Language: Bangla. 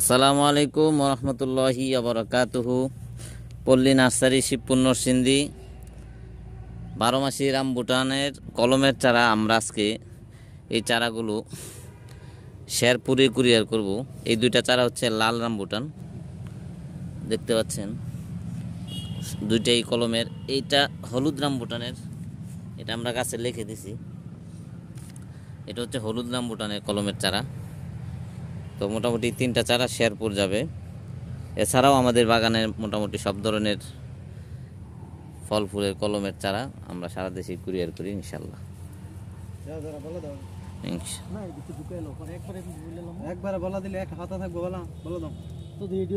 আসসালামু আলাইকুম রহমতুল্লাহি আবরকাতহু পল্লী নার্সারি শিবপুর সিন্ধি বারো মাসি ভুটানের কলমের চারা আমরা আজকে এই চারাগুলো শেরপুরে কুরিয়ার করব এই দুইটা চারা হচ্ছে লাল রাম ভুটান দেখতে পাচ্ছেন দুইটাই কলমের এইটা হলুদ রাম ভুটানের এটা আমরা গাছে লিখে দিছি এটা হচ্ছে হলুদ রাম ভুটানের কলমের চারা তো মোটামুটি তিনটা চারা শেয়ারপুর যাবে এছাড়াও আমাদের বাগানে মোটামুটি সব ধরনের ফল ফুলের কলমের চারা আমরা সারা দেশে কুরিয়ার করি ইনশাল্লাহ একবার বলা দিলে একটা হাতা থাকবে বলা বলো